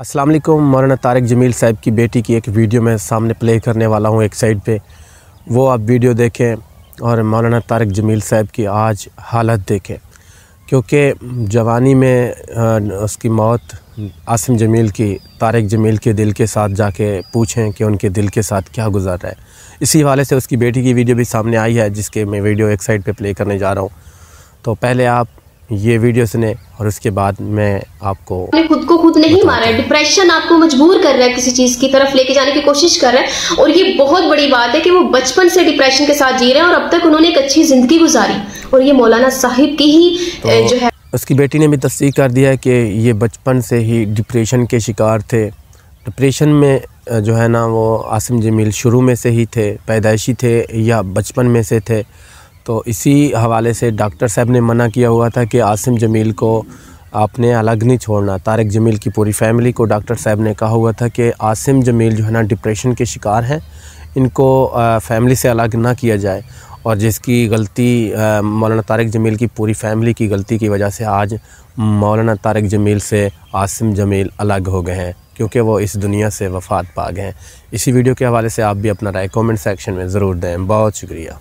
अस्सलाम वालेकुम मौलाना तारक जमील साहब की बेटी की एक वीडियो मैं सामने प्ले करने वाला हूँ एक साइड पे वो आप वीडियो देखें और मौलाना तारक जमील साहब की आज हालत देखें क्योंकि जवानी में उसकी मौत आसिम जमील की तारक जमील के दिल के साथ जाके पूछें कि उनके दिल के साथ क्या गुजर रहा है इसी हवाले से उसकी बेटी की वीडियो भी सामने आई है जिसके मैं वीडियो एक साइड पर प्ले करने जा रहा हूँ तो पहले आप ये वीडियो सुने और उसके बाद मैं आपको अपने खुद को खुद नहीं मारा है डिप्रेशन आपको मजबूर कर रहा है किसी चीज की तरफ लेके जाने की कोशिश कर रहा है और ये बहुत बड़ी बात है कि वो बचपन से डिप्रेशन के साथ जी रहे हैं और अब तक उन्होंने एक अच्छी जिंदगी गुजारी और ये मौलाना साहिब की ही तो जो है उसकी बेटी ने भी तस्दीक कर दिया है कि ये बचपन से ही डिप्रेशन के शिकार थे डिप्रेशन में जो है ना वो आसिम जमील शुरू में से ही थे पैदाइशी थे या बचपन में से थे तो इसी हवाले से डॉक्टर साहब ने मना किया हुआ था कि आसिम जमील को आपने अलग नहीं छोड़ना तारक जमील की पूरी फैमिली को डॉक्टर साहब ने कहा हुआ था कि आसिम जमील जो है ना डिप्रेशन के शिकार हैं इनको फैमिली से अलग ना किया जाए और जिसकी गलती मौलाना तारक जमील की पूरी फैमिली की गलती की वजह से आज मौलाना तारक जमील से आसिम जमील अलग हो गए हैं क्योंकि वो इस दुनिया से वफात पा गए हैं इसी वीडियो के हवाले से आप भी अपना राय कमेंट सेक्शन में ज़रूर दें बहुत शुक्रिया